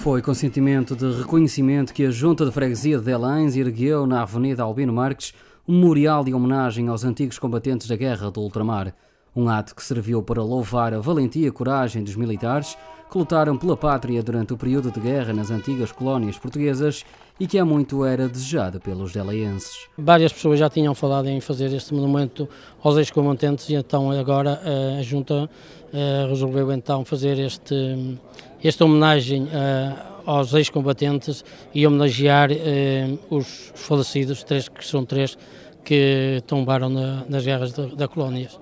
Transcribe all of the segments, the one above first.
Foi com sentimento de reconhecimento que a Junta de Freguesia de Delães ergueu na Avenida Albino Marques um memorial de homenagem aos antigos combatentes da Guerra do Ultramar. Um ato que serviu para louvar a valentia e a coragem dos militares que lutaram pela pátria durante o período de guerra nas antigas colónias portuguesas e que há muito era desejada pelos delaenses. Várias pessoas já tinham falado em fazer este monumento aos ex-combatentes e então agora eh, a Junta eh, resolveu então fazer este, esta homenagem eh, aos ex-combatentes e homenagear os falecidos, três que são três que tombaram na, nas guerras da, da colónias.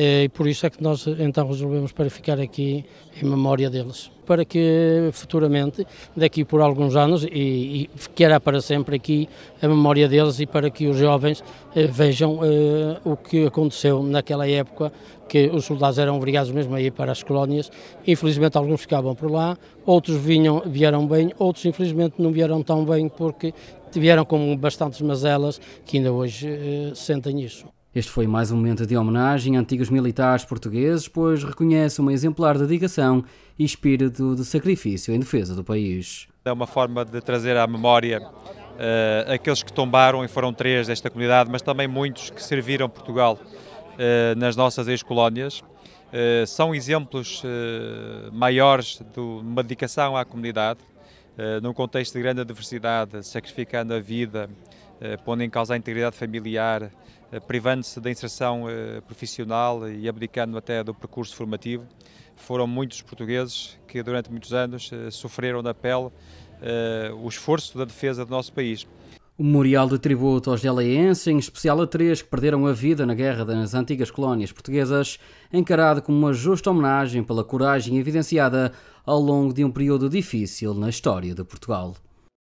Eh, e por isso é que nós então resolvemos para ficar aqui em memória deles, para que futuramente, daqui por alguns anos, e, e ficará para sempre aqui a memória deles e para que os jovens eh, vejam eh, o que aconteceu naquela época que os soldados eram obrigados mesmo a ir para as colónias. Infelizmente alguns ficavam por lá, outros vinham, vieram bem, outros infelizmente não vieram tão bem porque tiveram com bastantes mazelas que ainda hoje eh, sentem isso. Este foi mais um momento de homenagem a antigos militares portugueses, pois reconhece uma exemplar dedicação e espírito de sacrifício em defesa do país. É uma forma de trazer à memória uh, aqueles que tombaram, e foram três desta comunidade, mas também muitos que serviram Portugal uh, nas nossas ex-colónias. Uh, são exemplos maiores de uma dedicação à comunidade, num contexto de grande adversidade, sacrificando a vida, eh, pondo em causa a integridade familiar, eh, privando-se da inserção eh, profissional e abdicando até do percurso formativo. Foram muitos portugueses que durante muitos anos sofreram na pele o esforço da defesa do nosso país. O memorial de tributo aos Delaense, em especial a três que perderam a vida na guerra das antigas colónias portuguesas, encarado como uma justa homenagem pela coragem evidenciada ao longo de um período difícil na história de Portugal.